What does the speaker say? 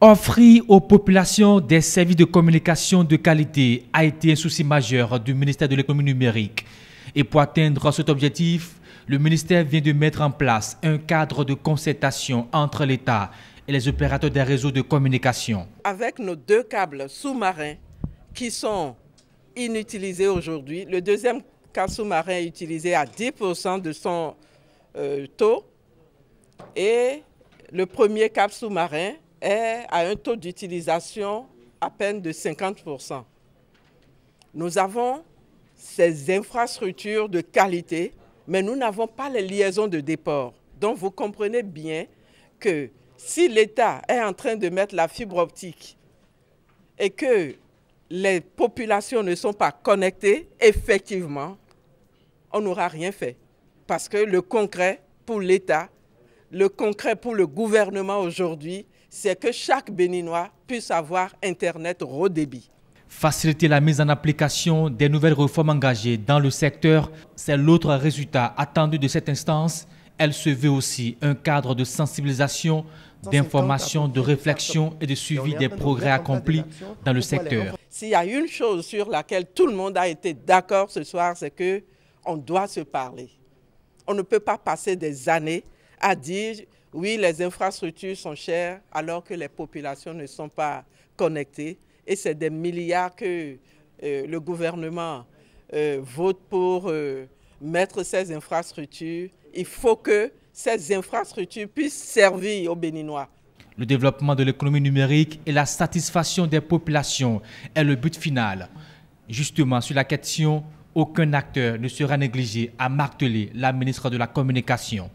Offrir aux populations des services de communication de qualité a été un souci majeur du ministère de l'économie numérique. Et pour atteindre cet objectif, le ministère vient de mettre en place un cadre de concertation entre l'État et les opérateurs des réseaux de communication. Avec nos deux câbles sous-marins qui sont inutilisés aujourd'hui, le deuxième câble sous-marin est utilisé à 10% de son euh, taux et le premier câble sous-marin est à un taux d'utilisation à peine de 50%. Nous avons ces infrastructures de qualité, mais nous n'avons pas les liaisons de déport. Donc vous comprenez bien que si l'État est en train de mettre la fibre optique et que les populations ne sont pas connectées, effectivement, on n'aura rien fait. Parce que le concret pour l'État le concret pour le gouvernement aujourd'hui, c'est que chaque Béninois puisse avoir Internet haut débit. Faciliter la mise en application des nouvelles réformes engagées dans le secteur, c'est l'autre résultat attendu de cette instance. Elle se veut aussi un cadre de sensibilisation, d'information, de réflexion et de suivi des progrès accomplis dans le secteur. S'il y a une chose sur laquelle tout le monde a été d'accord ce soir, c'est que doit se parler. On ne peut pas passer des années à dire oui, les infrastructures sont chères alors que les populations ne sont pas connectées. Et c'est des milliards que euh, le gouvernement euh, vote pour euh, mettre ces infrastructures. Il faut que ces infrastructures puissent servir aux Béninois. Le développement de l'économie numérique et la satisfaction des populations est le but final. Justement, sur la question, aucun acteur ne sera négligé, à martelé la ministre de la Communication.